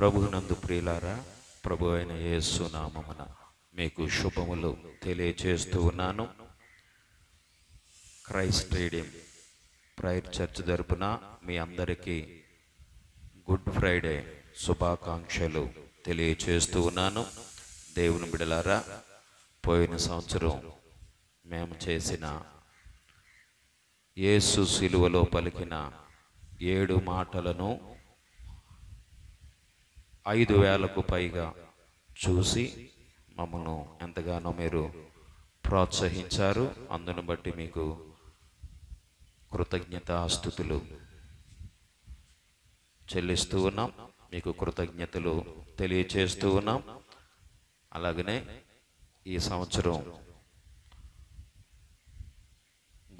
ప్రభునందు ప్రియులారా ప్రభు అయిన యేసునామమున మీకు శుభములు తెలియచేస్తూ ఉన్నాను క్రైస్ట్ స్టేడియం ప్రైర్ చర్చ్ తరపున మీ అందరికీ గుడ్ ఫ్రైడే శుభాకాంక్షలు తెలియచేస్తూ ఉన్నాను దేవుని బిడలారా పోయిన సంవత్సరం మేము చేసిన యేసు శిలువలో పలికిన ఏడు మాటలను ఐదు వేలకు పైగా చూసి మమ్మల్ని ఎంతగానో మీరు ప్రోత్సహించారు అందును బట్టి మీకు స్థుతులు చెల్లిస్తూ ఉన్నాం మీకు కృతజ్ఞతలు తెలియచేస్తూ ఉన్నాం అలాగనే ఈ సంవత్సరం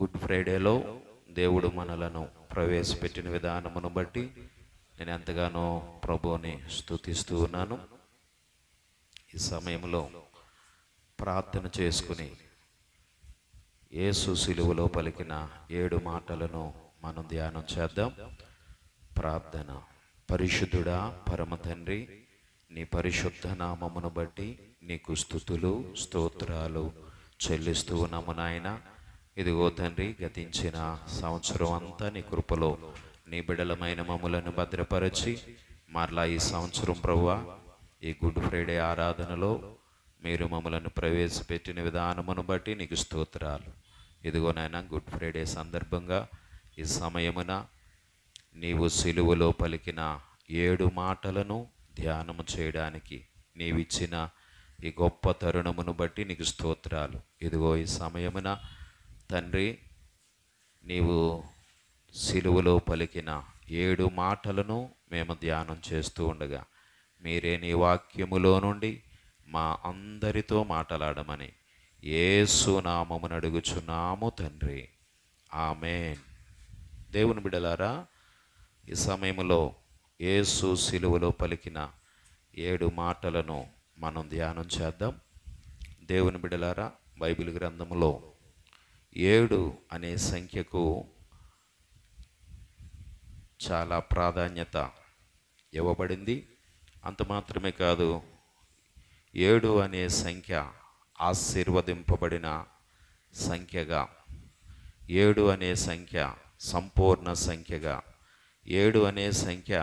గుడ్ ఫ్రైడేలో దేవుడు మనలను ప్రవేశపెట్టిన విధానమును బట్టి నేను ఎంతగానో ప్రభుని స్థుతిస్తూ ఉన్నాను ఈ సమయంలో ప్రార్థన చేసుకుని ఏసు సిలువలో పలికిన ఏడు మాటలను మనం ధ్యానం చేద్దాం ప్రార్థన పరిశుద్ధుడా పరమ తండ్రి నీ పరిశుద్ధ నామమును బట్టి నీకు స్థుతులు స్తోత్రాలు చెల్లిస్తూ ఉన్నాము నాయన ఇదిగో తండ్రి గతించిన సంవత్సరం అంతా నీ కృపలో నీ బిడలమైన మమ్ములను భద్రపరచి మరలా ఈ సంవత్సరం ప్రవ్వా ఈ గుడ్ ఫ్రైడే ఆరాధనలో మీరు మమ్మలను ప్రవేశపెట్టిన విధానమును బట్టి నీకు స్తోత్రాలు ఇదిగోనైనా గుడ్ ఫ్రైడే సందర్భంగా ఈ సమయమున నీవు సిలువలో పలికిన ఏడు మాటలను ధ్యానము చేయడానికి నీవిచ్చిన ఈ గొప్ప తరుణమును బట్టి నీకు స్తోత్రాలు ఇదిగో ఈ సమయమున తండ్రి నీవు సిలువలో పలికిన ఏడు మాటలను మేము ధ్యానం చేస్తూ ఉండగా మీరే నీ వాక్యములో నుండి మా అందరితో మాట్లాడమని ఏసునామమును అడుగుచున్నాము తండ్రి ఆమె దేవుని బిడలారా ఈ సమయంలో ఏసు సిలువలో పలికిన ఏడు మాటలను మనం ధ్యానం చేద్దాం దేవుని బిడలారా బైబిల్ గ్రంథంలో ఏడు అనే సంఖ్యకు చాలా ప్రాధాన్యత ఇవ్వబడింది అంత మాత్రమే కాదు ఏడు అనే సంఖ్య ఆశీర్వదింపబడిన సంఖ్యగా ఏడు అనే సంఖ్య సంపూర్ణ సంఖ్యగా ఏడు అనే సంఖ్య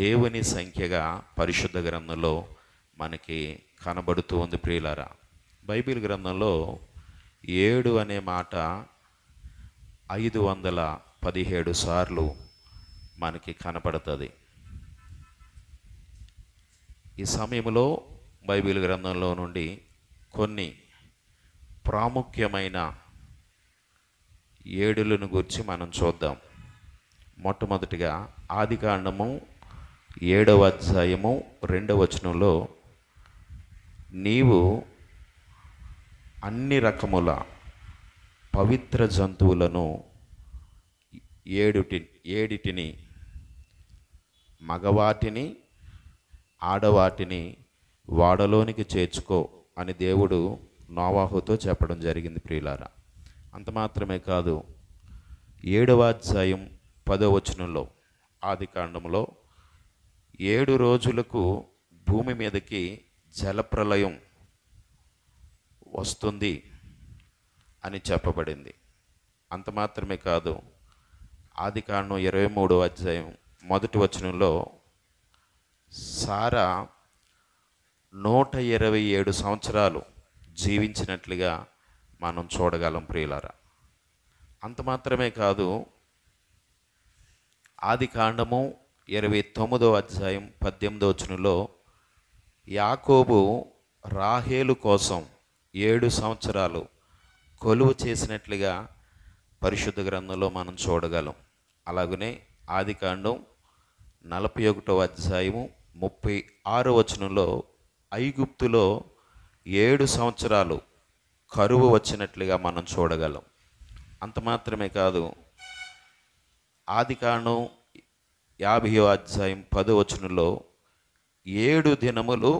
దేవుని సంఖ్యగా పరిశుద్ధ గ్రంథంలో మనకి కనబడుతూ ఉంది ప్రియులారా బైబిల్ గ్రంథంలో ఏడు అనే మాట ఐదు వందల పదిహేడు సార్లు మనకి కనపడుతుంది ఈ సమయంలో బైబిల్ గ్రంథంలో నుండి కొన్ని ప్రాముఖ్యమైన ఏడులను గురించి మనం చూద్దాం మొట్టమొదటిగా ఆది కాండము ఏడవ అధ్యాయము రెండవ వచనంలో నీవు అన్ని రకముల పవిత్ర జంతువులను ఏడుటి ఏడిటిని మగవాటిని ఆడవాటిని వాడలోనికి చేర్చుకో అని దేవుడు నోవాహుతో చెప్పడం జరిగింది ప్రియులారా అంత మాత్రమే కాదు ఏడవాధ్యాయం అధ్యాయం పదో వచనంలో ఆది కాండంలో ఏడు రోజులకు భూమి మీదకి జలప్రలయం వస్తుంది అని చెప్పబడింది అంత మాత్రమే కాదు ఆది కాండం ఇరవై మూడో అధ్యాయం మొదటి వచనంలో సారా నూట ఇరవై ఏడు సంవత్సరాలు జీవించినట్లుగా మనం చూడగలం ప్రియులారా అంత మాత్రమే కాదు ఆది కాండము ఇరవై తొమ్మిదో అధ్యాయం పద్దెనిమిదో వచనంలో యాకోబు రాహేలు కోసం ఏడు సంవత్సరాలు కొలువు చేసినట్లుగా పరిశుద్ధ గ్రంథంలో మనం చూడగలం అలాగనే ఆది కాండం నలభై ఒకటవ అధ్యాయము ముప్పై ఆరో వచనంలో ఐగుప్తులో ఏడు సంవత్సరాలు కరువు వచ్చినట్లుగా మనం చూడగలం అంత మాత్రమే కాదు ఆదికాండం యాభై అధ్యాయం వచనంలో ఏడు దినములు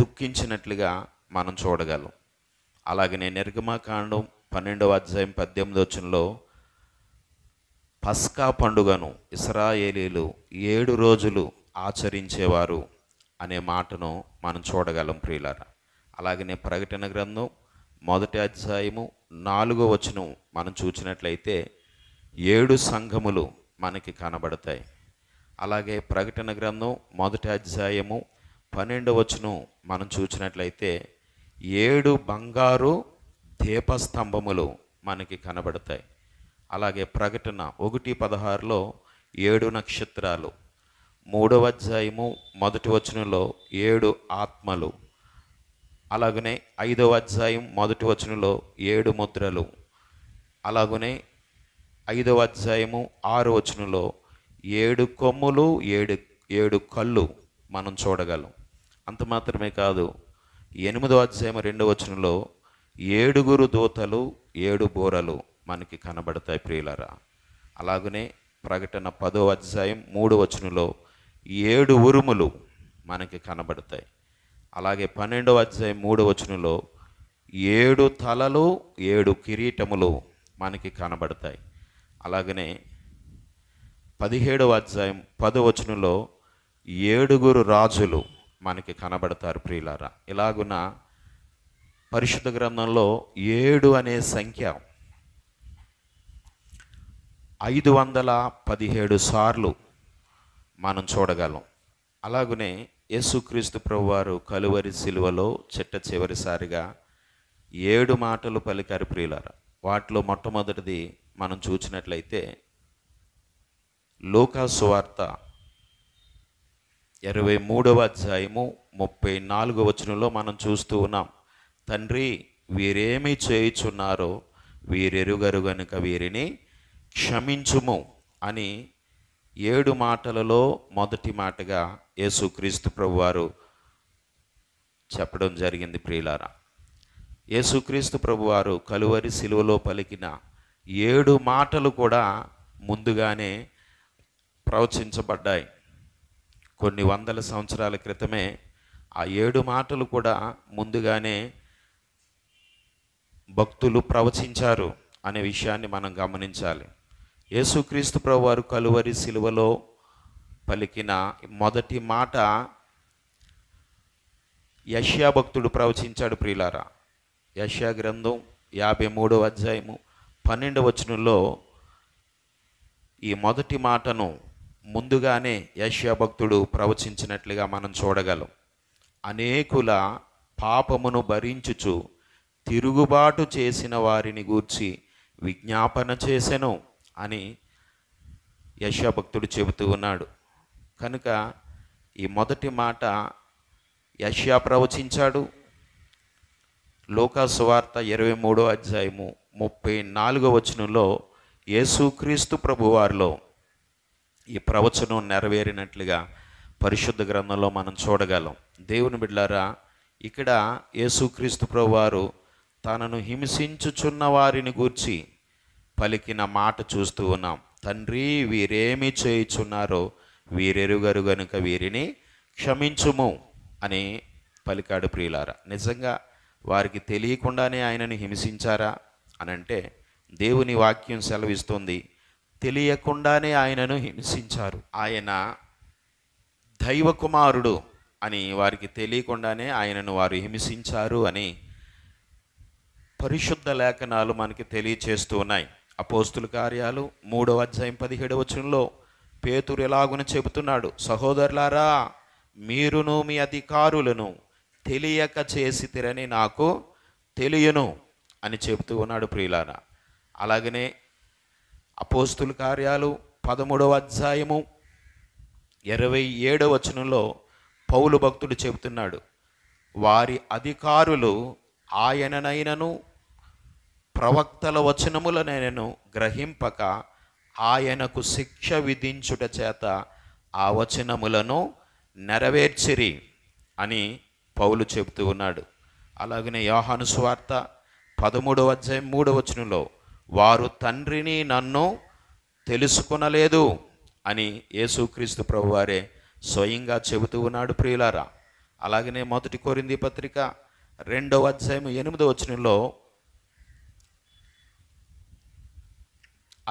దుఃఖించినట్లుగా మనం చూడగలం అలాగనే నిర్గమాకాండం పన్నెండవ అధ్యాయం పద్దెనిమిది వచనంలో పస్కా పండుగను ఇస్రాయేలీలు ఏడు రోజులు ఆచరించేవారు అనే మాటను మనం చూడగలం ప్రియులారా అలాగనే ప్రకటన గ్రంథం మొదటి అధ్యాయము నాలుగో వచనం మనం చూసినట్లయితే ఏడు సంఘములు మనకి కనబడతాయి అలాగే ప్రకటన గ్రంథం మొదటి అధ్యాయము పన్నెండవ వచనం మనం చూసినట్లయితే ఏడు బంగారు దీపస్తంభములు మనకి కనబడతాయి అలాగే ప్రకటన ఒకటి పదహారులో ఏడు నక్షత్రాలు మూడవ అధ్యాయము మొదటి వచనంలో ఏడు ఆత్మలు అలాగనే ఐదవ అధ్యాయం మొదటి వచనంలో ఏడు ముద్రలు అలాగనే ఐదవ అధ్యాయము ఆరు వచనంలో ఏడు కొమ్ములు ఏడు ఏడు కళ్ళు మనం చూడగలం అంత మాత్రమే కాదు ఎనిమిదవ అధ్యాయం రెండవ వచనంలో ఏడుగురు దూతలు ఏడు బోరలు మనకి కనబడతాయి ప్రియులరా అలాగనే ప్రకటన పదో అధ్యాయం మూడు వచనంలో ఏడు ఉరుములు మనకి కనబడతాయి అలాగే పన్నెండవ అధ్యాయం మూడు వచనంలో ఏడు తలలు ఏడు కిరీటములు మనకి కనబడతాయి అలాగనే పదిహేడవ అధ్యాయం పదవచనంలో ఏడుగురు రాజులు మనకి కనబడతారు ప్రియులారా ఇలాగున పరిశుద్ధ గ్రంథంలో ఏడు అనే సంఖ్య ఐదు వందల పదిహేడు సార్లు మనం చూడగలం అలాగనే యేసుక్రీస్తు ప్రభువారు కలువరి శిలువలో చిట్ట చివరిసారిగా ఏడు మాటలు పలికారు ప్రియులార వాటిలో మొట్టమొదటిది మనం చూసినట్లయితే లోకా సువార్త ఇరవై మూడవ అధ్యాయము ముప్పై నాలుగవ వచనంలో మనం చూస్తూ ఉన్నాం తండ్రి వీరేమి చేయుచున్నారో వీరెరుగరు గనుక వీరిని క్షమించుము అని ఏడు మాటలలో మొదటి మాటగా యేసుక్రీస్తు ప్రభువారు చెప్పడం జరిగింది ప్రియులారా యేసుక్రీస్తు ప్రభువారు కలువరి శిలువలో పలికిన ఏడు మాటలు కూడా ముందుగానే ప్రవచించబడ్డాయి కొన్ని వందల సంవత్సరాల క్రితమే ఆ ఏడు మాటలు కూడా ముందుగానే భక్తులు ప్రవచించారు అనే విషయాన్ని మనం గమనించాలి యేసుక్రీస్తు ప్రభువారు కలువరి శిలువలో పలికిన మొదటి మాట యష్యా భక్తుడు ప్రవచించాడు ప్రియులారా యష్యా గ్రంథం యాభై మూడవ అధ్యాయము పన్నెండవ వచనంలో ఈ మొదటి మాటను ముందుగానే యష్యా భక్తుడు ప్రవచించినట్లుగా మనం చూడగలం అనేకుల పాపమును భరించుచు తిరుగుబాటు చేసిన వారిని గూర్చి విజ్ఞాపన చేసెను అని యశాభక్తుడు చెబుతూ ఉన్నాడు కనుక ఈ మొదటి మాట యష్యా ప్రవచించాడు లోకాసువార్త ఇరవై మూడో అధ్యాయము ముప్పై నాలుగో వచనంలో యేసుక్రీస్తు ప్రభువారిలో ఈ ప్రవచనం నెరవేరినట్లుగా పరిశుద్ధ గ్రంథంలో మనం చూడగలం దేవుని బిడ్లారా ఇక్కడ యేసుక్రీస్తు ప్రభువారు తనను హింసించుచున్న వారిని గూర్చి పలికిన మాట చూస్తూ ఉన్నాం తండ్రి వీరేమి చేయిచున్నారో వీరెరుగరు గనుక వీరిని క్షమించుము అని పలికాడు ప్రియులారా నిజంగా వారికి తెలియకుండానే ఆయనను హింసించారా అనంటే దేవుని వాక్యం సెలవిస్తుంది తెలియకుండానే ఆయనను హింసించారు ఆయన దైవకుమారుడు అని వారికి తెలియకుండానే ఆయనను వారు హింసించారు అని పరిశుద్ధ లేఖనాలు మనకి తెలియచేస్తూ ఉన్నాయి అపోస్తుల కార్యాలు మూడవ అధ్యాయం పదిహేడవ వచనంలో పేతురు ఎలాగున చెబుతున్నాడు సహోదరులారా మీరును మీ అధికారులను తెలియక చేసి తిరని నాకు తెలియను అని చెబుతూ ఉన్నాడు ప్రియులాన అలాగనే అపోస్తుల కార్యాలు పదమూడవ అధ్యాయము ఇరవై ఏడవ వచనంలో పౌలు భక్తుడు చెబుతున్నాడు వారి అధికారులు ఆయననైనను ప్రవక్తల వచనముల నేను గ్రహింపక ఆయనకు శిక్ష విధించుట చేత ఆ వచనములను నెరవేర్చిరి అని పౌలు చెబుతూ ఉన్నాడు అలాగనే యోహాను స్వార్త పదమూడవ అధ్యాయం మూడవ వచనంలో వారు తండ్రిని నన్ను తెలుసుకునలేదు అని యేసుక్రీస్తు ప్రభువారే స్వయంగా చెబుతూ ఉన్నాడు ప్రియులారా అలాగనే మొదటి కోరింది పత్రిక రెండవ అధ్యాయం ఎనిమిదవ వచనంలో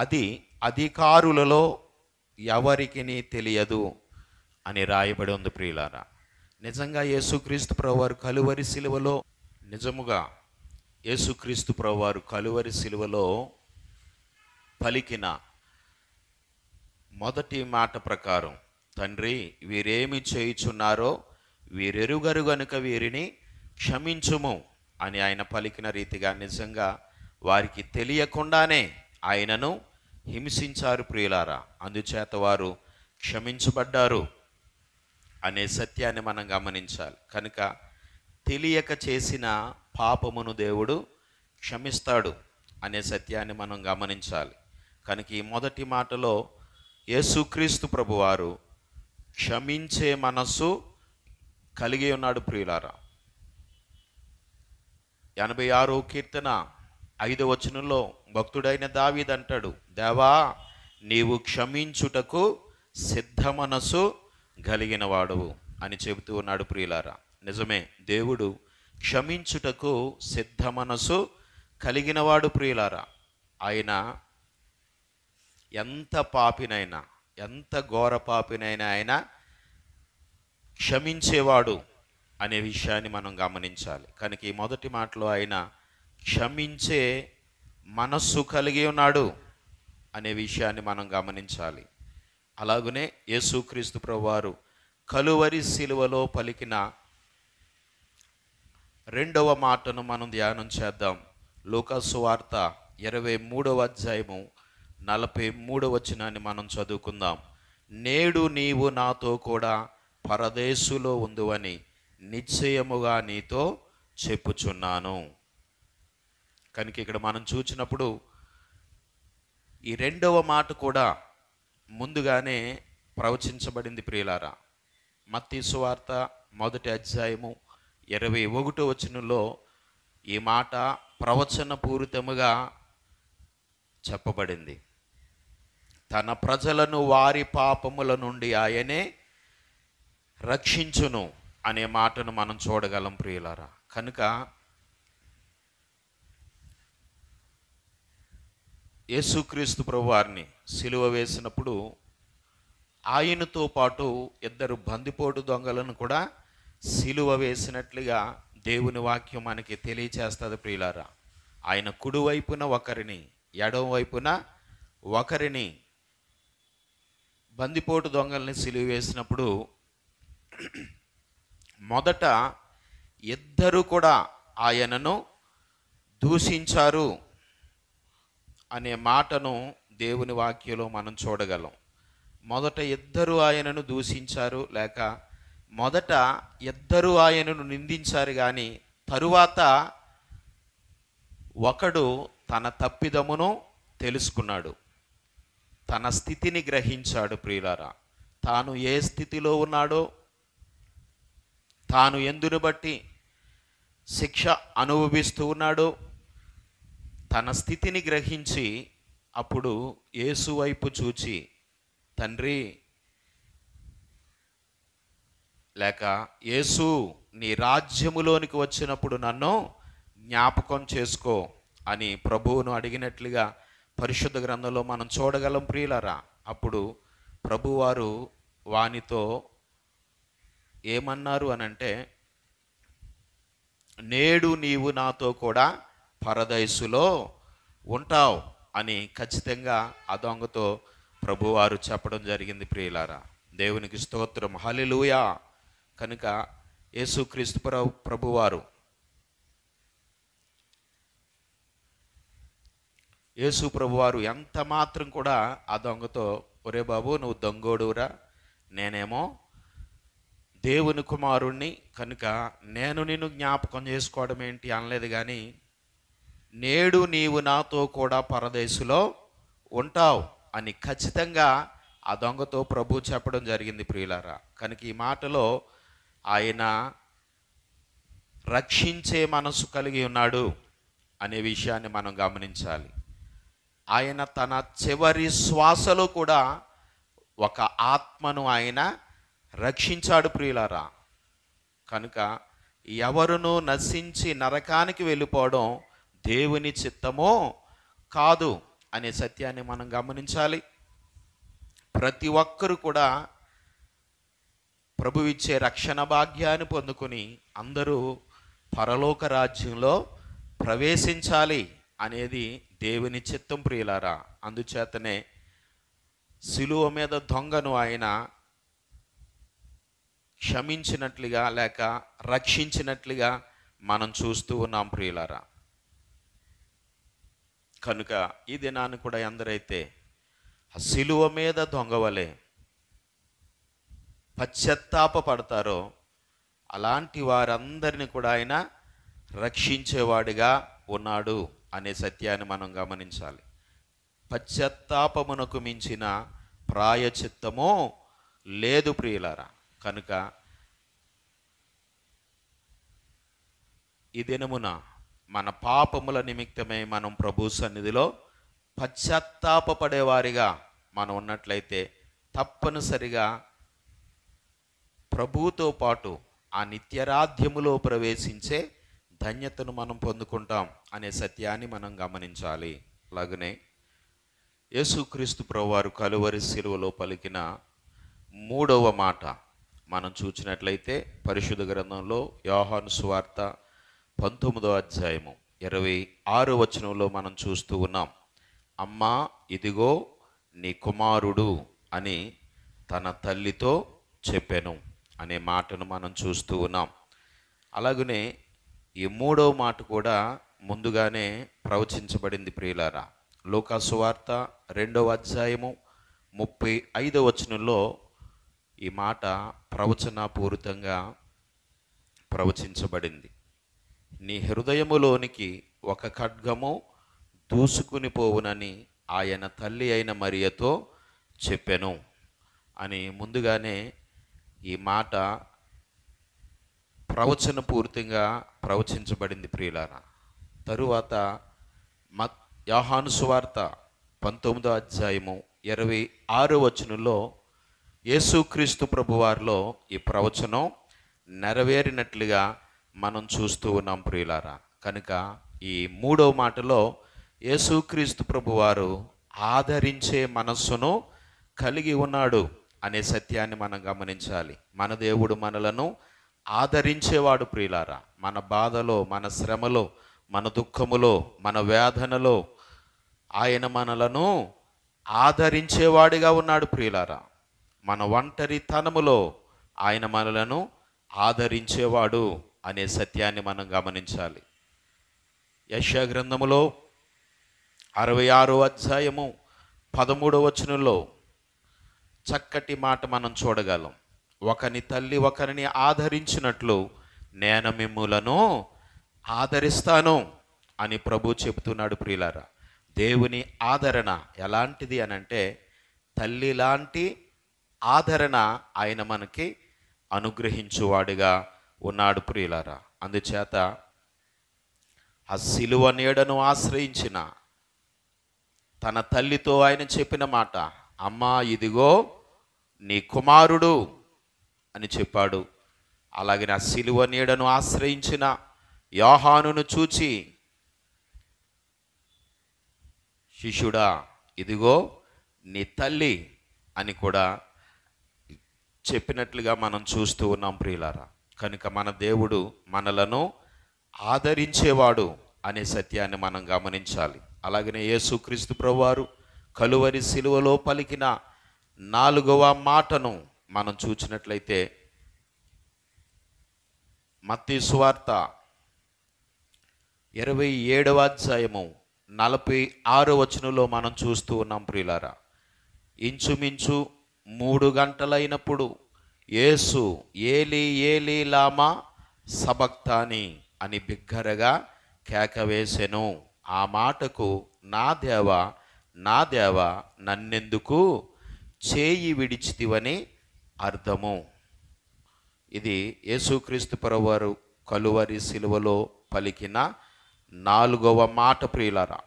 అది అధికారులలో ఎవరికి తెలియదు అని రాయబడి ఉంది ప్రియులారా నిజంగా యేసుక్రీస్తు ప్రభువారు కలువరి శిలువలో నిజముగా యేసుక్రీస్తు ప్రభువారు కలువరి శిలువలో పలికిన మొదటి మాట ప్రకారం తండ్రి వీరేమి చేయుచున్నారో వీరెరుగరు గనుక వీరిని క్షమించుము అని ఆయన పలికిన రీతిగా నిజంగా వారికి తెలియకుండానే ఆయనను హింసించారు ప్రియులారా అందుచేత వారు క్షమించబడ్డారు అనే సత్యాన్ని మనం గమనించాలి కనుక తెలియక చేసిన పాపమును దేవుడు క్షమిస్తాడు అనే సత్యాన్ని మనం గమనించాలి కనుక ఈ మొదటి మాటలో యేసుక్రీస్తు ప్రభువారు క్షమించే మనస్సు కలిగి ఉన్నాడు ప్రియులారా ఎనభై ఆరో కీర్తన ఐదవచనంలో వచనంలో భక్తుడైన దావీదంటాడు దేవా నీవు క్షమించుటకు సిద్ధ మనసు కలిగిన వాడువు అని చెబుతూ ఉన్నాడు ప్రియులారా నిజమే దేవుడు క్షమించుటకు సిద్ధ మనసు కలిగినవాడు ప్రియులారా ఆయన ఎంత పాపినైనా ఎంత ఘోర పాపినైనా ఆయన క్షమించేవాడు అనే విషయాన్ని మనం గమనించాలి కనుక ఈ మొదటి మాటలో ఆయన క్షమించే మనస్సు కలిగి ఉన్నాడు అనే విషయాన్ని మనం గమనించాలి అలాగనే యేసుక్రీస్తు ప్రభువారు కలువరి శిలువలో పలికిన రెండవ మాటను మనం ధ్యానం చేద్దాం లూకాసు వార్త ఇరవై మూడవ అధ్యాయము నలభై మూడవ చిన్నాన్ని మనం చదువుకుందాం నేడు నీవు నాతో కూడా పరదేశులో ఉందువని నిశ్చయముగా నీతో చెప్పుచున్నాను కనుక ఇక్కడ మనం చూచినప్పుడు ఈ రెండవ మాట కూడా ముందుగానే ప్రవచించబడింది ప్రియులారా మత్తి సువార్త మొదటి అధ్యాయము ఇరవై ఒకటో వచనంలో ఈ మాట ప్రవచన పూరితముగా చెప్పబడింది తన ప్రజలను వారి పాపముల నుండి ఆయనే రక్షించును అనే మాటను మనం చూడగలం ప్రియులారా కనుక యేసుక్రీస్తు ప్రభు వారిని సిలువ వేసినప్పుడు ఆయనతో పాటు ఇద్దరు బందిపోటు దొంగలను కూడా సిలువ వేసినట్లుగా దేవుని వాక్యం మనకి తెలియచేస్తుంది ప్రియులారా ఆయన కుడివైపున ఒకరిని ఎడం వైపున ఒకరిని బందిపోటు దొంగల్ని సిలువ వేసినప్పుడు మొదట ఇద్దరు కూడా ఆయనను దూషించారు అనే మాటను దేవుని వాక్యలో మనం చూడగలం మొదట ఇద్దరు ఆయనను దూషించారు లేక మొదట ఇద్దరు ఆయనను నిందించారు కానీ తరువాత ఒకడు తన తప్పిదమును తెలుసుకున్నాడు తన స్థితిని గ్రహించాడు ప్రియులారా తాను ఏ స్థితిలో ఉన్నాడో తాను ఎందును బట్టి శిక్ష అనుభవిస్తూ ఉన్నాడో తన స్థితిని గ్రహించి అప్పుడు యేసు వైపు చూచి తండ్రి లేక యేసు నీ రాజ్యములోనికి వచ్చినప్పుడు నన్ను జ్ఞాపకం చేసుకో అని ప్రభువును అడిగినట్లుగా పరిశుద్ధ గ్రంథంలో మనం చూడగలం ప్రియులరా అప్పుడు ప్రభువారు వానితో ఏమన్నారు అనంటే నేడు నీవు నాతో కూడా పరదయసులో ఉంటావు అని ఖచ్చితంగా ఆ దొంగతో ప్రభువారు చెప్పడం జరిగింది ప్రియులారా దేవునికి స్తోత్రం హలిలుయా కనుక యేసుక్రీస్తు ప్రభువారు యేసు ప్రభువారు ఎంత మాత్రం కూడా ఆ దొంగతో ఒరే బాబు నువ్వు దొంగోడురా నేనేమో దేవుని కుమారుణ్ణి కనుక నేను నిన్ను జ్ఞాపకం చేసుకోవడం ఏంటి అనలేదు కానీ నేడు నీవు నాతో కూడా పరదేశులో ఉంటావు అని ఖచ్చితంగా ఆ దొంగతో ప్రభు చెప్పడం జరిగింది ప్రియులారా కనుక ఈ మాటలో ఆయన రక్షించే మనసు కలిగి ఉన్నాడు అనే విషయాన్ని మనం గమనించాలి ఆయన తన చివరి శ్వాసలో కూడా ఒక ఆత్మను ఆయన రక్షించాడు ప్రియులారా కనుక ఎవరునూ నశించి నరకానికి వెళ్ళిపోవడం దేవుని చిత్తమో కాదు అనే సత్యాన్ని మనం గమనించాలి ప్రతి ఒక్కరూ కూడా ప్రభు ఇచ్చే రక్షణ భాగ్యాన్ని పొందుకొని అందరూ పరలోక రాజ్యంలో ప్రవేశించాలి అనేది దేవుని చిత్తం ప్రియులారా అందుచేతనే సిలువ మీద దొంగను ఆయన క్షమించినట్లుగా లేక రక్షించినట్లుగా మనం చూస్తూ ఉన్నాం ప్రియులారా కనుక ఈ దినాన్ని కూడా అందరైతే సిలువ మీద దొంగవలే పశ్చత్తాప పడతారో అలాంటి వారందరిని కూడా ఆయన రక్షించేవాడిగా ఉన్నాడు అనే సత్యాన్ని మనం గమనించాలి పశ్చత్తాపమునకు మించిన ప్రాయచిత్తము లేదు ప్రియులారా కనుక ఈ దినమున మన పాపముల నిమిత్తమే మనం ప్రభు సన్నిధిలో పశ్చాత్తాపడేవారిగా మనం ఉన్నట్లయితే తప్పనిసరిగా ప్రభుతో పాటు ఆ నిత్యరాధ్యములో ప్రవేశించే ధన్యతను మనం పొందుకుంటాం అనే సత్యాన్ని మనం గమనించాలి అలాగనే యేసుక్రీస్తు ప్రభువారు కలువరి శిలువలో పలికిన మూడవ మాట మనం చూసినట్లయితే పరిశుద్ధ గ్రంథంలో యోహాను సువార్త పంతొమ్మిదో అధ్యాయము ఇరవై ఆరు వచనంలో మనం చూస్తూ ఉన్నాం అమ్మా ఇదిగో నీ కుమారుడు అని తన తల్లితో చెప్పాను అనే మాటను మనం చూస్తూ ఉన్నాం అలాగనే ఈ మూడవ మాట కూడా ముందుగానే ప్రవచించబడింది ప్రియులారా లోకాసు వార్త రెండవ అధ్యాయము ముప్పై ఐదవ వచనంలో ఈ మాట ప్రవచనపూరితంగా ప్రవచించబడింది నీ హృదయములోనికి ఒక ఖడ్గము దూసుకుని పోవునని ఆయన తల్లి అయిన మరియతో చెప్పెను అని ముందుగానే ఈ మాట ప్రవచన పూర్తిగా ప్రవచించబడింది ప్రియులారా తరువాత మత్ యాహానుసు వార్త పంతొమ్మిదో అధ్యాయము ఇరవై ఆరు వచనంలో యేసుక్రీస్తు ప్రభువారిలో ఈ ప్రవచనం నెరవేరినట్లుగా మనం చూస్తూ ఉన్నాం ప్రియులారా కనుక ఈ మూడవ మాటలో యేసుక్రీస్తు ప్రభువారు ఆదరించే మనస్సును కలిగి ఉన్నాడు అనే సత్యాన్ని మనం గమనించాలి మన దేవుడు మనలను ఆదరించేవాడు ప్రియులారా మన బాధలో మన శ్రమలో మన దుఃఖములో మన వేదనలో ఆయన మనలను ఆదరించేవాడిగా ఉన్నాడు ప్రియులారా మన ఒంటరితనములో ఆయన మనలను ఆదరించేవాడు అనే సత్యాన్ని మనం గమనించాలి యశగ్రంథములో గ్రంథములో అరవై ఆరో అధ్యాయము పదమూడవ వచనంలో చక్కటి మాట మనం చూడగలం ఒకని తల్లి ఒకరిని ఆదరించినట్లు నేను మిమ్ములను ఆదరిస్తాను అని ప్రభు చెబుతున్నాడు ప్రియులారా దేవుని ఆదరణ ఎలాంటిది అని అంటే తల్లి లాంటి ఆదరణ ఆయన మనకి అనుగ్రహించువాడుగా ఉన్నాడు ప్రియులారా అందుచేత ఆ సిలువ నీడను ఆశ్రయించిన తన తల్లితో ఆయన చెప్పిన మాట అమ్మా ఇదిగో నీ కుమారుడు అని చెప్పాడు అలాగే నా సిలువ నీడను ఆశ్రయించిన యోహానును చూచి శిష్యుడా ఇదిగో నీ తల్లి అని కూడా చెప్పినట్లుగా మనం చూస్తూ ఉన్నాం ప్రియులారా కనుక మన దేవుడు మనలను ఆదరించేవాడు అనే సత్యాన్ని మనం గమనించాలి అలాగనే యేసుక్రీస్తు ప్రభువారు కలువరి శిలువలో పలికిన నాలుగవ మాటను మనం చూచినట్లయితే మత్తి సువార్త ఇరవై ఏడవ అధ్యాయము నలభై ఆరు వచనంలో మనం చూస్తూ ఉన్నాం ప్రియులారా ఇంచుమించు మూడు గంటలైనప్పుడు యేసు ఏలి ఏలి లామా సబక్తాని అని బిగ్గరగా కేకవేసెను ఆ మాటకు నా దేవ నా దేవ నన్నెందుకు చేయి విడిచితివని అర్థము ఇది యేసుక్రీస్తు పరవారు కలువరి శిలువలో పలికిన నాలుగవ మాట ప్రియులరా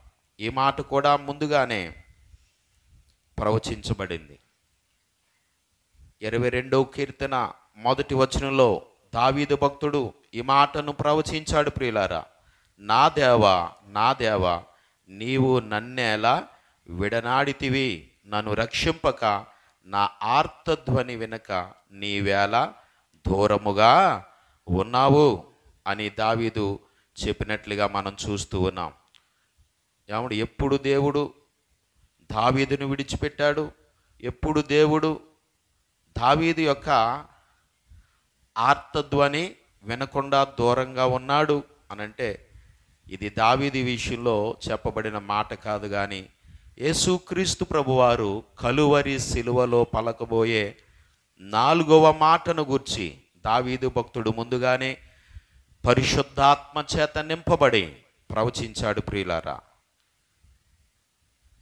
ఈ మాట కూడా ముందుగానే ప్రవచించబడింది ఇరవై రెండవ కీర్తన మొదటి వచనంలో దావీదు భక్తుడు ఈ మాటను ప్రవచించాడు ప్రియులారా నా దేవా నా దేవా నీవు నన్నేలా విడనాడితివి నన్ను రక్షింపక నా ఆర్తధ్వని వెనుక నీవేళ దూరముగా ఉన్నావు అని దావీదు చెప్పినట్లుగా మనం చూస్తూ ఉన్నాం ఏమడు ఎప్పుడు దేవుడు దావీదును విడిచిపెట్టాడు ఎప్పుడు దేవుడు దావీది యొక్క ఆర్తధ్వని వినకుండా దూరంగా ఉన్నాడు అనంటే ఇది దావీది విషయంలో చెప్పబడిన మాట కాదు కానీ యేసుక్రీస్తు ప్రభువారు కలువరి శిలువలో పలకబోయే నాలుగవ మాటను గుర్చి దావీదు భక్తుడు ముందుగానే పరిశుద్ధాత్మ చేత నింపబడి ప్రవచించాడు ప్రియులారా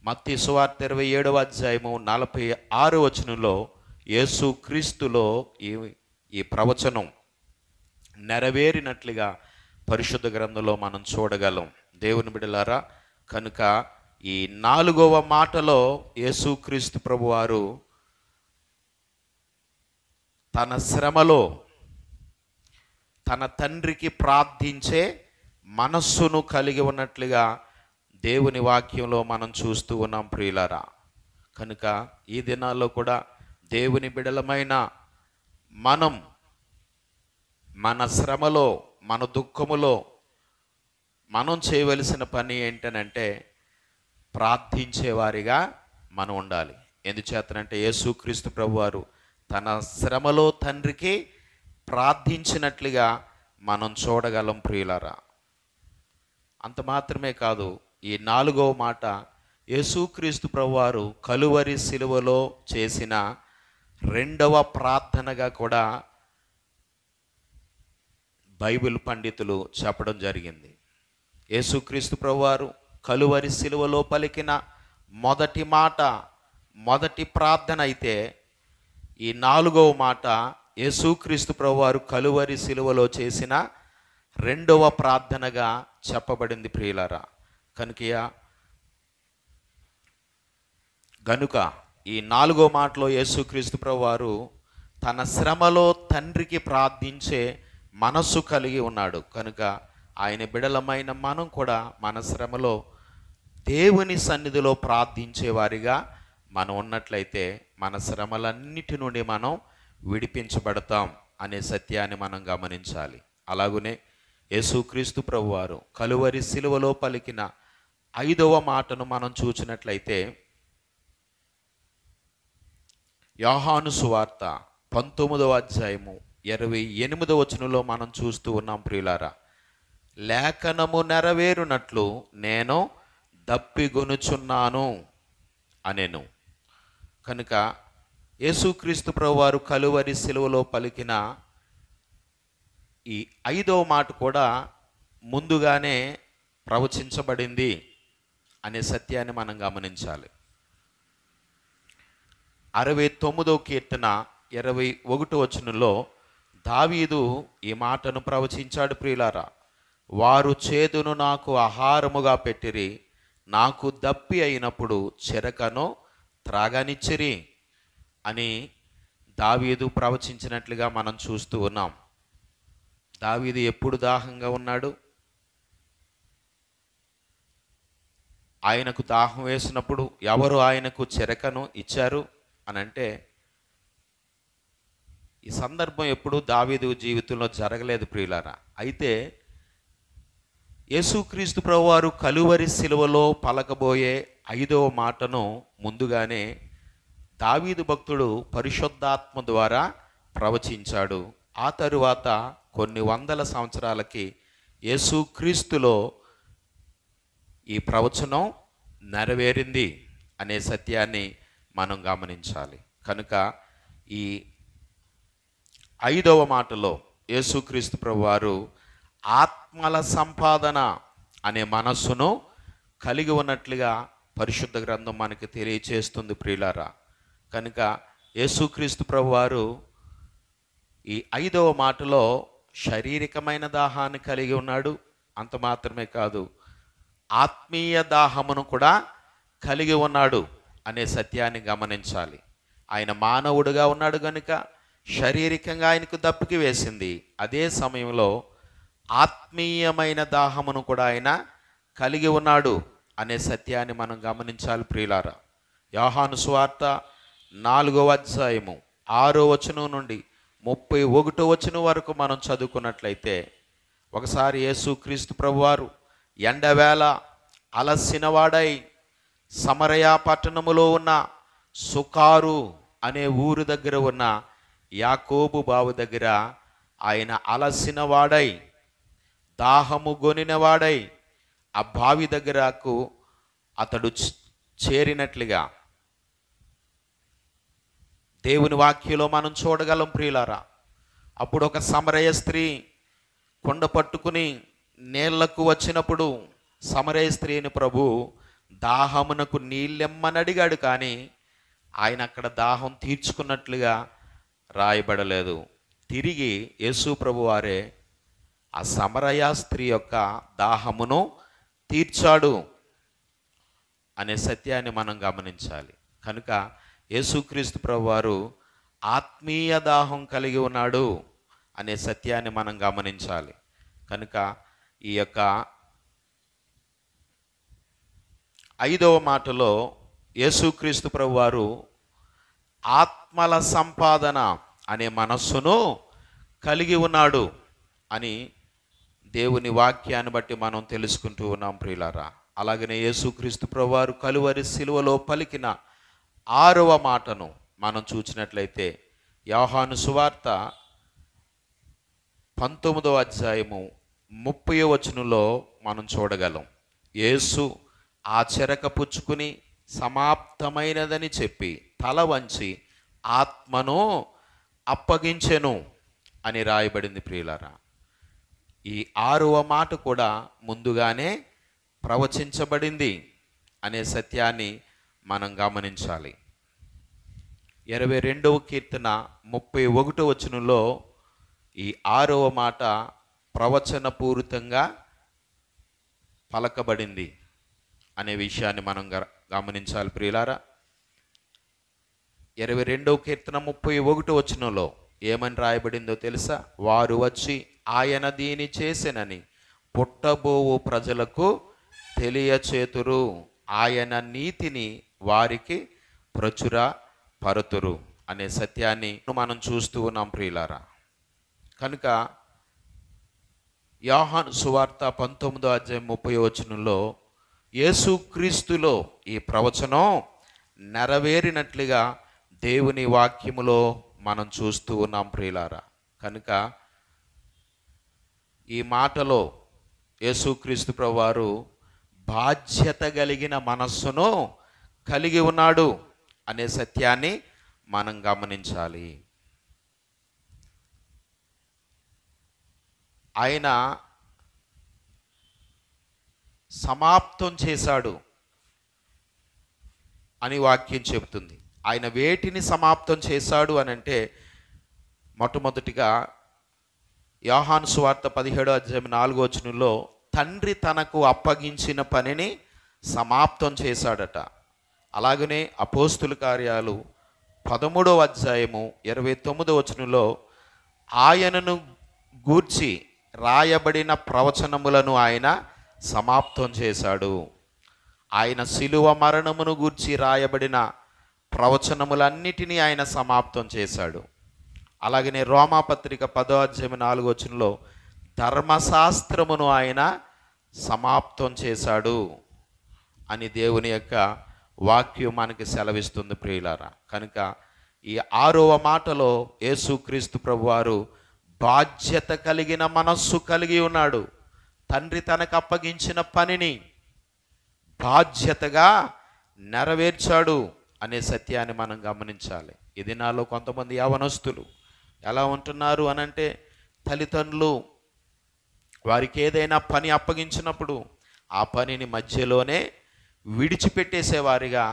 మత్తి సువార్త ఇరవై ఏడవ అధ్యాయము నలభై ఆరు వచనంలో యేసు క్రీస్తులో ఈ ఈ ప్రవచనం నెరవేరినట్లుగా పరిశుద్ధ గ్రంథంలో మనం చూడగలం దేవుని బిడలారా కనుక ఈ నాలుగవ మాటలో యేసుక్రీస్తు ప్రభువారు తన శ్రమలో తన తండ్రికి ప్రార్థించే మనస్సును కలిగి ఉన్నట్లుగా దేవుని వాక్యంలో మనం చూస్తూ ఉన్నాం ప్రియులరా కనుక ఈ దినాల్లో కూడా దేవుని బిడలమైన మనం మన శ్రమలో మన దుఃఖములో మనం చేయవలసిన పని ఏంటనంటే ప్రార్థించేవారిగా మనం ఉండాలి ఎందుచేతనంటే యేసుక్రీస్తు ప్రభువారు తన శ్రమలో తండ్రికి ప్రార్థించినట్లుగా మనం చూడగలం ప్రియులరా అంత మాత్రమే కాదు ఈ నాలుగవ మాట యేసుక్రీస్తు ప్రభువారు కలువరి శిలువలో చేసిన రెండవ ప్రార్థనగా కూడా బైబిల్ పండితులు చెప్పడం జరిగింది యేసుక్రీస్తు ప్రభువారు కలువరి శిలువలో పలికిన మొదటి మాట మొదటి ప్రార్థన అయితే ఈ నాలుగవ మాట యేసుక్రీస్తు ప్రభువారు కలువరి శిలువలో చేసిన రెండవ ప్రార్థనగా చెప్పబడింది ప్రియులరా కనుక గనుక ఈ నాలుగో మాటలో యేసుక్రీస్తు వారు తన శ్రమలో తండ్రికి ప్రార్థించే మనస్సు కలిగి ఉన్నాడు కనుక ఆయన బిడలమైన మనం కూడా మన శ్రమలో దేవుని సన్నిధిలో ప్రార్థించే వారిగా మనం ఉన్నట్లయితే మన శ్రమలన్నిటి నుండి మనం విడిపించబడతాం అనే సత్యాన్ని మనం గమనించాలి అలాగనే యేసుక్రీస్తు ప్రభువారు కలువరి శిలువలో పలికిన ఐదవ మాటను మనం చూచినట్లయితే యాహాను సువార్త పంతొమ్మిదవ అధ్యాయము ఇరవై ఎనిమిదవ వచనంలో మనం చూస్తూ ఉన్నాం ప్రియులారా లేఖనము నెరవేరునట్లు నేను దప్పిగొనుచున్నాను అనేను కనుక యేసుక్రీస్తు ప్రభువారు కలువరి సెలవులో పలికిన ఈ ఐదవ మాట కూడా ముందుగానే ప్రవచించబడింది అనే సత్యాన్ని మనం గమనించాలి అరవై తొమ్మిదో కీర్తన ఇరవై ఒకటి వచనంలో దావీదు ఈ మాటను ప్రవచించాడు ప్రియులారా వారు చేదును నాకు ఆహారముగా పెట్టిరి నాకు దప్పి అయినప్పుడు చెరకను త్రాగనిచ్చిరి అని దావీదు ప్రవచించినట్లుగా మనం చూస్తూ ఉన్నాం దావీదు ఎప్పుడు దాహంగా ఉన్నాడు ఆయనకు దాహం వేసినప్పుడు ఎవరు ఆయనకు చెరకను ఇచ్చారు అని అంటే ఈ సందర్భం ఎప్పుడు దావీదు జీవితంలో జరగలేదు ప్రియులారా అయితే యేసుక్రీస్తు ప్రభువారు కలువరి శిలువలో పలకబోయే ఐదవ మాటను ముందుగానే దావీదు భక్తుడు పరిశుద్ధాత్మ ద్వారా ప్రవచించాడు ఆ తరువాత కొన్ని వందల సంవత్సరాలకి యేసుక్రీస్తులో ఈ ప్రవచనం నెరవేరింది అనే సత్యాన్ని మనం గమనించాలి కనుక ఈ ఐదవ మాటలో యేసుక్రీస్తు ప్రభువారు ఆత్మల సంపాదన అనే మనస్సును కలిగి ఉన్నట్లుగా పరిశుద్ధ గ్రంథం మనకి తెలియచేస్తుంది ప్రియులారా కనుక యేసుక్రీస్తు ప్రభువారు ఈ ఐదవ మాటలో శారీరకమైన దాహాన్ని కలిగి ఉన్నాడు అంత మాత్రమే కాదు ఆత్మీయ దాహమును కూడా కలిగి ఉన్నాడు అనే సత్యాన్ని గమనించాలి ఆయన మానవుడుగా ఉన్నాడు కనుక శారీరకంగా ఆయనకు దప్పికి వేసింది అదే సమయంలో ఆత్మీయమైన దాహమును కూడా ఆయన కలిగి ఉన్నాడు అనే సత్యాన్ని మనం గమనించాలి ప్రియులారా యోహాను స్వార్త నాలుగో అధ్యాయము ఆరో వచనం నుండి ముప్పై ఒకటో వచనం వరకు మనం చదువుకున్నట్లయితే ఒకసారి యేసుక్రీస్తు ప్రభువారు ఎండవేళ అలసినవాడై సమరయా పట్టణములో ఉన్న సుకారు అనే ఊరు దగ్గర ఉన్న యాకోబు బావు దగ్గర ఆయన అలసిన వాడై దాహము గొనినవాడై ఆ బావి దగ్గరకు అతడు చేరినట్లుగా దేవుని వాక్యలో మనం చూడగలం ప్రియులారా అప్పుడు ఒక సమరయ స్త్రీ కొండ పట్టుకుని నీళ్లకు వచ్చినప్పుడు సమరయ స్త్రీని ప్రభు దాహమునకు నీళ్ళెమ్మని అడిగాడు కానీ ఆయన అక్కడ దాహం తీర్చుకున్నట్లుగా రాయబడలేదు తిరిగి యేసు ప్రభు వారే ఆ సమరయ స్త్రీ యొక్క దాహమును తీర్చాడు అనే సత్యాన్ని మనం గమనించాలి కనుక యేసుక్రీస్తు ప్రభు వారు ఆత్మీయ దాహం కలిగి ఉన్నాడు అనే సత్యాన్ని మనం గమనించాలి కనుక ఈ యొక్క ఐదవ మాటలో యేసుక్రీస్తు ప్రభు వారు ఆత్మల సంపాదన అనే మనస్సును కలిగి ఉన్నాడు అని దేవుని వాక్యాన్ని బట్టి మనం తెలుసుకుంటూ ఉన్నాం ప్రియులారా అలాగనే యేసుక్రీస్తు ప్రభువారు కలువరి శిలువలో పలికిన ఆరవ మాటను మనం చూసినట్లయితే యోహాను సువార్త పంతొమ్మిదవ అధ్యాయము ముప్పై వచనంలో మనం చూడగలం యేసు ఆ చెరక పుచ్చుకుని సమాప్తమైనదని చెప్పి తల వంచి ఆత్మను అప్పగించెను అని రాయబడింది ప్రియులరా ఈ ఆరవ మాట కూడా ముందుగానే ప్రవచించబడింది అనే సత్యాన్ని మనం గమనించాలి ఇరవై రెండవ కీర్తన ముప్పై ఒకటో వచనంలో ఈ ఆరవ మాట ప్రవచనపూరితంగా పలకబడింది అనే విషయాన్ని మనం గమనించాలి ప్రియులారా ఇరవై రెండవ కీర్తన ముప్పై ఒకటి వచనంలో ఏమని రాయబడిందో తెలుసా వారు వచ్చి ఆయన దీని చేసినని పుట్టబోవు ప్రజలకు తెలియచేతురు ఆయన నీతిని వారికి ప్రచుర పరుతురు అనే సత్యాన్ని మనం చూస్తూ ఉన్నాం ప్రియులారా కనుక యాహాన్ సువార్త పంతొమ్మిదో అధ్యాయం ముప్పై వచనంలో యేసుక్రీస్తులో ఈ ప్రవచనం నెరవేరినట్లుగా దేవుని వాక్యములో మనం చూస్తూ ఉన్నాం ప్రియులారా కనుక ఈ మాటలో యేసుక్రీస్తు ప్రభువారు బాధ్యత కలిగిన మనస్సును కలిగి ఉన్నాడు అనే సత్యాన్ని మనం గమనించాలి ఆయన సమాప్తం చేశాడు అని వాక్యం చెబుతుంది ఆయన వేటిని సమాప్తం చేశాడు అని అంటే మొట్టమొదటిగా యోహాను సువార్త పదిహేడో అధ్యాయం నాలుగో వచనంలో తండ్రి తనకు అప్పగించిన పనిని సమాప్తం చేశాడట అలాగనే అపోస్తుల కార్యాలు పదమూడవ అధ్యాయము ఇరవై తొమ్మిదో వచనంలో ఆయనను గూర్చి రాయబడిన ప్రవచనములను ఆయన సమాప్తం చేశాడు ఆయన శిలువ మరణమును గూర్చి రాయబడిన ప్రవచనములన్నిటినీ ఆయన సమాప్తం చేశాడు అలాగనే రోమాపత్రిక పదో అధ్యాయం నాలుగు వచనంలో ధర్మశాస్త్రమును ఆయన సమాప్తం చేశాడు అని దేవుని యొక్క వాక్యం మనకి సెలవిస్తుంది ప్రియులారా కనుక ఈ ఆరవ మాటలో యేసుక్రీస్తు ప్రభువారు బాధ్యత కలిగిన మనస్సు కలిగి ఉన్నాడు తండ్రి తనకు అప్పగించిన పనిని బాధ్యతగా నెరవేర్చాడు అనే సత్యాన్ని మనం గమనించాలి ఇది నాలో కొంతమంది యవనస్తులు ఎలా ఉంటున్నారు అనంటే తల్లిదండ్రులు వారికి ఏదైనా పని అప్పగించినప్పుడు ఆ పనిని మధ్యలోనే విడిచిపెట్టేసేవారిగా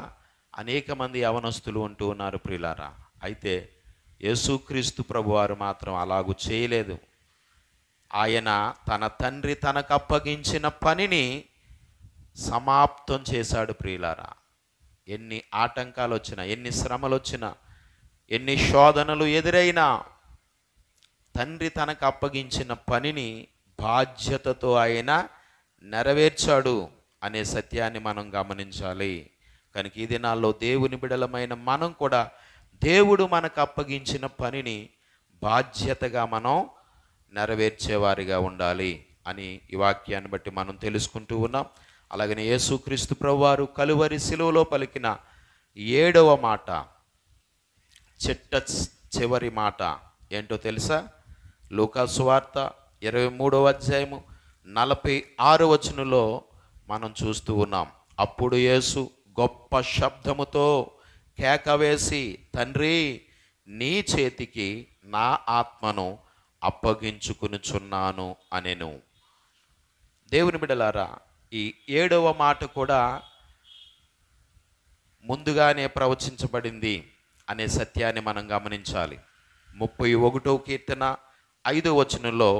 అనేక మంది యవనస్తులు ఉంటూ ఉన్నారు ప్రియులారా అయితే యేసుక్రీస్తు ప్రభువారు మాత్రం అలాగూ చేయలేదు ఆయన తన తండ్రి తనకు అప్పగించిన పనిని సమాప్తం చేశాడు ప్రియులారా ఎన్ని ఆటంకాలు వచ్చినా ఎన్ని శ్రమలు వచ్చినా ఎన్ని శోధనలు ఎదురైనా తండ్రి తనకు అప్పగించిన పనిని బాధ్యతతో ఆయన నెరవేర్చాడు అనే సత్యాన్ని మనం గమనించాలి కనుక ఈ దినాల్లో దేవుని బిడలమైన మనం కూడా దేవుడు మనకు అప్పగించిన పనిని బాధ్యతగా మనం నెరవేర్చేవారిగా ఉండాలి అని ఈ వాక్యాన్ని బట్టి మనం తెలుసుకుంటూ ఉన్నాం అలాగనే యేసుక్రీస్తు ప్రభువారు కలువరి శిలువలో పలికిన ఏడవ మాట చిట్ట చివరి మాట ఏంటో తెలుసా వార్త ఇరవై మూడవ అధ్యాయము నలభై ఆరు వచనలో మనం చూస్తూ ఉన్నాం అప్పుడు యేసు గొప్ప శబ్దముతో కేక వేసి తండ్రి నీ చేతికి నా ఆత్మను అప్పగించుకునిచున్నాను అనెను దేవుని బిడలారా ఈ ఏడవ మాట కూడా ముందుగానే ప్రవచించబడింది అనే సత్యాన్ని మనం గమనించాలి ముప్పై ఒకటో కీర్తన ఐదో వచనంలో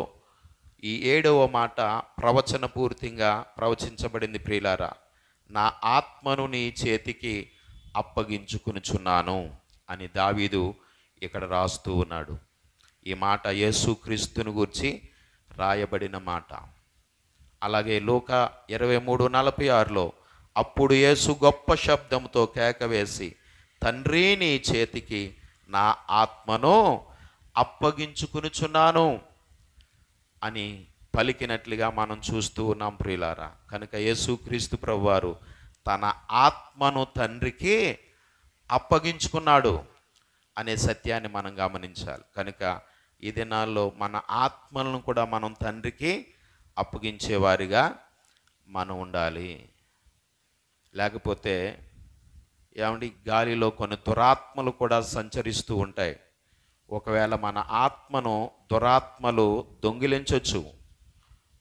ఈ ఏడవ మాట ప్రవచన పూర్తిగా ప్రవచించబడింది ప్రియులారా నా ఆత్మను నీ చేతికి అప్పగించుకునిచున్నాను అని దావీదు ఇక్కడ రాస్తూ ఉన్నాడు ఈ మాట క్రీస్తుని గురించి రాయబడిన మాట అలాగే లోక ఇరవై మూడు నలభై ఆరులో అప్పుడు యేసు గొప్ప శబ్దంతో కేకవేసి తండ్రి నీ చేతికి నా ఆత్మను అప్పగించుకునిచున్నాను అని పలికినట్లుగా మనం చూస్తూ ఉన్నాం ప్రియులారా కనుక క్రీస్తు ప్రభువారు తన ఆత్మను తండ్రికి అప్పగించుకున్నాడు అనే సత్యాన్ని మనం గమనించాలి కనుక ఈ దినాల్లో మన ఆత్మలను కూడా మనం తండ్రికి అప్పగించేవారిగా మనం ఉండాలి లేకపోతే ఏమంటే గాలిలో కొన్ని దురాత్మలు కూడా సంచరిస్తూ ఉంటాయి ఒకవేళ మన ఆత్మను దురాత్మలు దొంగిలించవచ్చు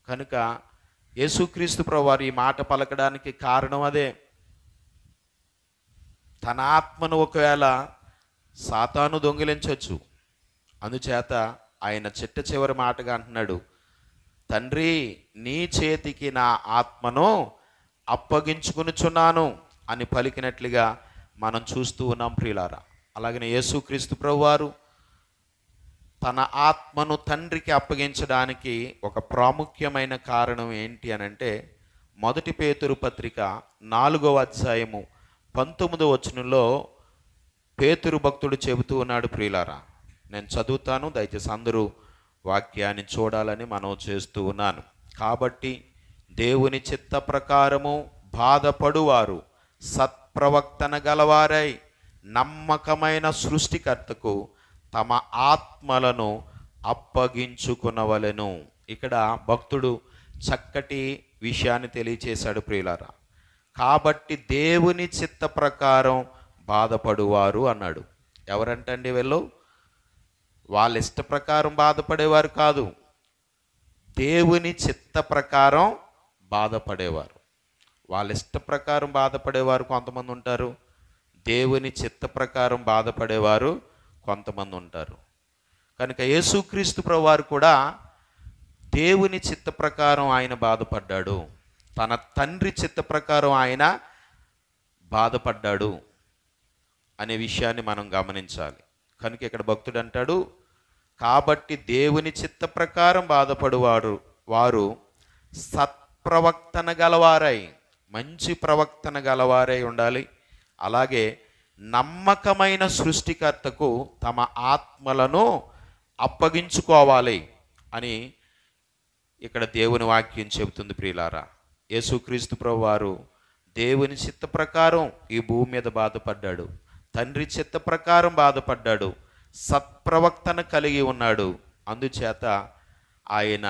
కనుక యేసుక్రీస్తు వారు ఈ మాట పలకడానికి కారణం అదే తన ఆత్మను ఒకవేళ సాతాను దొంగిలించవచ్చు అందుచేత ఆయన చిట్ట చివరి మాటగా అంటున్నాడు తండ్రి నీ చేతికి నా ఆత్మను అప్పగించుకునిచున్నాను అని పలికినట్లుగా మనం చూస్తూ ఉన్నాం ప్రియులారా అలాగనే యేసుక్రీస్తు ప్రభువారు తన ఆత్మను తండ్రికి అప్పగించడానికి ఒక ప్రాముఖ్యమైన కారణం ఏంటి అని అంటే మొదటి పేతురు పత్రిక నాలుగవ అధ్యాయము పంతొమ్మిదవ వచనంలో పేతురు భక్తుడు చెబుతూ ఉన్నాడు ప్రియులారా నేను చదువుతాను దయచేసి అందరూ వాక్యాన్ని చూడాలని మనం చేస్తూ ఉన్నాను కాబట్టి దేవుని చిత్త ప్రకారము బాధపడువారు సత్ప్రవక్తన గలవారై నమ్మకమైన సృష్టికర్తకు తమ ఆత్మలను అప్పగించుకునవలను ఇక్కడ భక్తుడు చక్కటి విషయాన్ని తెలియచేశాడు ప్రియులారా కాబట్టి దేవుని చిత్త ప్రకారం బాధపడువారు అన్నాడు ఎవరంటండి వెళ్ళు వాళ్ళ ఇష్ట ప్రకారం బాధపడేవారు కాదు దేవుని చిత్త ప్రకారం బాధపడేవారు వాళ్ళ ఇష్ట ప్రకారం బాధపడేవారు కొంతమంది ఉంటారు దేవుని చిత్త ప్రకారం బాధపడేవారు కొంతమంది ఉంటారు కనుక యేసుక్రీస్తు వారు కూడా దేవుని చిత్త ప్రకారం ఆయన బాధపడ్డాడు తన తండ్రి చిత్త ప్రకారం ఆయన బాధపడ్డాడు అనే విషయాన్ని మనం గమనించాలి కనుక ఇక్కడ భక్తుడు అంటాడు కాబట్టి దేవుని చిత్త ప్రకారం బాధపడువారు వారు సత్ప్రవక్తన గలవారై మంచి ప్రవక్తన గలవారై ఉండాలి అలాగే నమ్మకమైన సృష్టికర్తకు తమ ఆత్మలను అప్పగించుకోవాలి అని ఇక్కడ దేవుని వాక్యం చెబుతుంది ప్రియులారా యేసుక్రీస్తు ప్రభు వారు దేవుని చిత్త ప్రకారం ఈ భూమి మీద బాధపడ్డాడు తండ్రి చిత్త ప్రకారం బాధపడ్డాడు సత్ప్రవక్తను కలిగి ఉన్నాడు అందుచేత ఆయన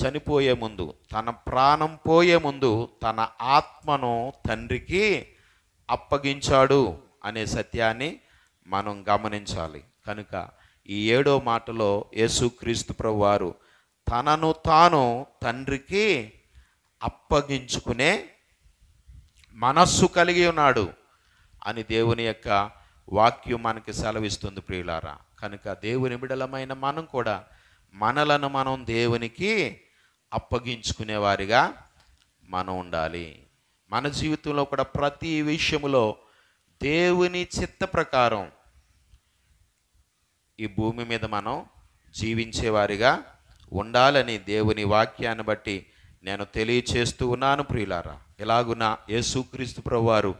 చనిపోయే ముందు తన ప్రాణం పోయే ముందు తన ఆత్మను తండ్రికి అప్పగించాడు అనే సత్యాన్ని మనం గమనించాలి కనుక ఈ ఏడో మాటలో యేసుక్రీస్తు ప్రభువారు తనను తాను తండ్రికి అప్పగించుకునే మనస్సు కలిగి ఉన్నాడు అని దేవుని యొక్క వాక్యం మనకి సెలవిస్తుంది ప్రియులారా కనుక దేవుని బిడలమైన మనం కూడా మనలను మనం దేవునికి అప్పగించుకునేవారిగా మనం ఉండాలి మన జీవితంలో కూడా ప్రతి విషయంలో దేవుని చిత్త ప్రకారం ఈ భూమి మీద మనం జీవించేవారిగా ఉండాలని దేవుని వాక్యాన్ని బట్టి నేను తెలియచేస్తూ ఉన్నాను ప్రియులారా ఇలాగున యేసుక్రీస్తు ప్రభువారు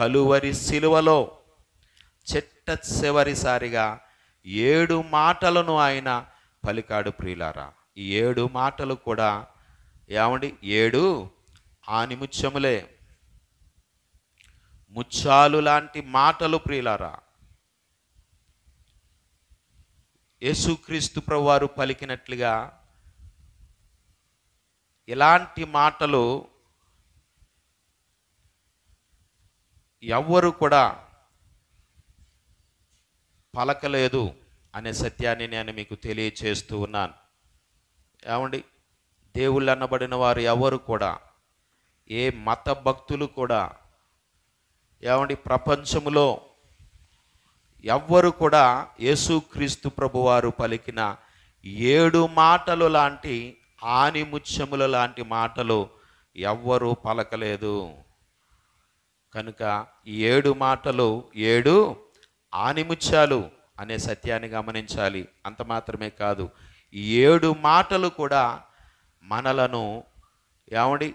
కలువరి శిలువలో చెట్ట చివరిసారిగా ఏడు మాటలను ఆయన పలికాడు ప్రియులారా ఈ ఏడు మాటలు కూడా ఏమండి ఏడు ఆనిముత్యములే ముత్యాలు లాంటి మాటలు ప్రియులారా యేసుక్రీస్తు ప్రభువారు పలికినట్లుగా ఇలాంటి మాటలు ఎవ్వరు కూడా పలకలేదు అనే సత్యాన్ని నేను మీకు తెలియచేస్తూ ఉన్నాను ఏమండి దేవుళ్ళు అన్నబడిన వారు ఎవరు కూడా ఏ మత భక్తులు కూడా ఏమండి ప్రపంచంలో ఎవ్వరు కూడా యేసుక్రీస్తు ప్రభువారు పలికిన ఏడు మాటలు లాంటి ఆనిముత్యముల లాంటి మాటలు ఎవ్వరూ పలకలేదు కనుక ఏడు మాటలు ఏడు ఆనిముత్యాలు అనే సత్యాన్ని గమనించాలి అంత మాత్రమే కాదు ఏడు మాటలు కూడా మనలను ఏమండి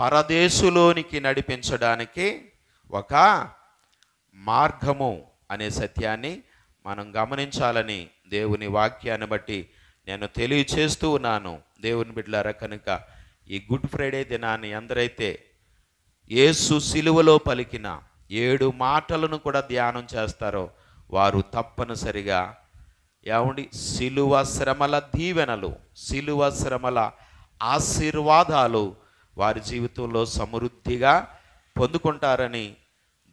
పరదేశులోనికి నడిపించడానికి ఒక మార్గము అనే సత్యాన్ని మనం గమనించాలని దేవుని వాక్యాన్ని బట్టి నేను తెలియచేస్తూ ఉన్నాను దేవుని బిడ్డలారా కనుక ఈ గుడ్ ఫ్రైడే దినాన్ని అందరైతే ఏసు సిలువలో పలికిన ఏడు మాటలను కూడా ధ్యానం చేస్తారో వారు తప్పనిసరిగా ఏమండి శిలువ శ్రమల దీవెనలు శిలువ శ్రమల ఆశీర్వాదాలు వారి జీవితంలో సమృద్ధిగా పొందుకుంటారని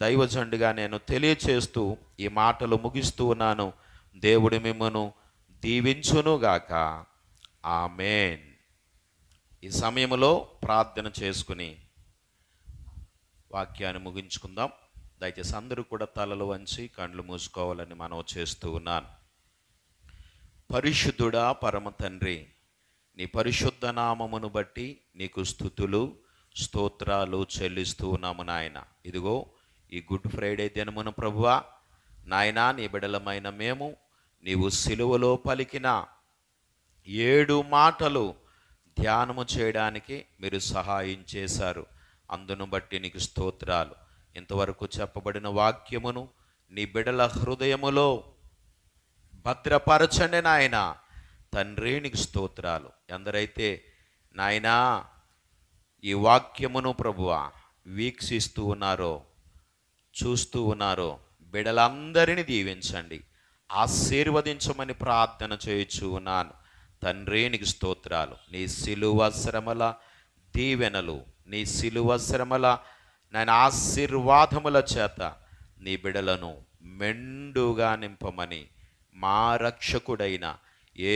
దైవజండుగా నేను తెలియచేస్తూ ఈ మాటలు ముగిస్తూ ఉన్నాను దేవుడి మిమ్మను దీవించునుగాక ఆమెన్ ఈ సమయంలో ప్రార్థన చేసుకుని వాక్యాన్ని ముగించుకుందాం దయచేసి అందరూ కూడా తలలు వంచి కండ్లు మూసుకోవాలని మనం చేస్తూ ఉన్నాను పరిశుద్ధుడా పరమ తండ్రి నీ పరిశుద్ధ నామమును బట్టి నీకు స్థుతులు స్తోత్రాలు చెల్లిస్తూ ఉన్నాము నాయన ఇదిగో ఈ గుడ్ ఫ్రైడే దినమున ప్రభువా నాయనా నీ బిడలమైన మేము నీవు సిలువలో పలికిన ఏడు మాటలు ధ్యానము చేయడానికి మీరు సహాయం చేశారు అందును బట్టి నీకు స్తోత్రాలు ఇంతవరకు చెప్పబడిన వాక్యమును నీ బిడల హృదయములో భద్రపరచండి నాయన తండ్రి స్తోత్రాలు ఎందరైతే నాయనా ఈ వాక్యమును ప్రభువ వీక్షిస్తూ ఉన్నారో చూస్తూ ఉన్నారో బిడలందరినీ దీవించండి ఆశీర్వదించమని ప్రార్థన చేయొచ్చు ఉన్నాను తండ్రి స్తోత్రాలు నీ సిలువ శ్రమల దీవెనలు నీ సిలువ శ్రమల నేను ఆశీర్వాదముల చేత నీ బిడలను మెండుగా నింపమని మా రక్షకుడైన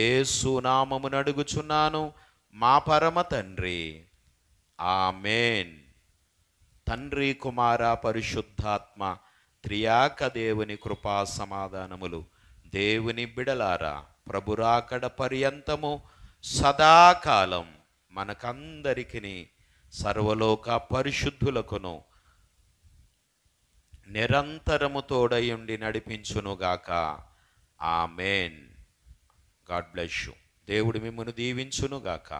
ఏ సునామమును అడుగుచున్నాను మా పరమ తండ్రి ఆమెన్ తండ్రి కుమార పరిశుద్ధాత్మ త్రియాక దేవుని కృపా సమాధానములు దేవుని బిడలారా ప్రభురాకడ పర్యంతము సదాకాలం మనకందరికీ సర్వలోక పరిశుద్ధులకును నిరంతరము తోడయుండి నడిపించునుగాక ఆమెన్ గాడ్ బ్లెస్ యు దేవుడు మిమ్మల్ని దీవించునుగాక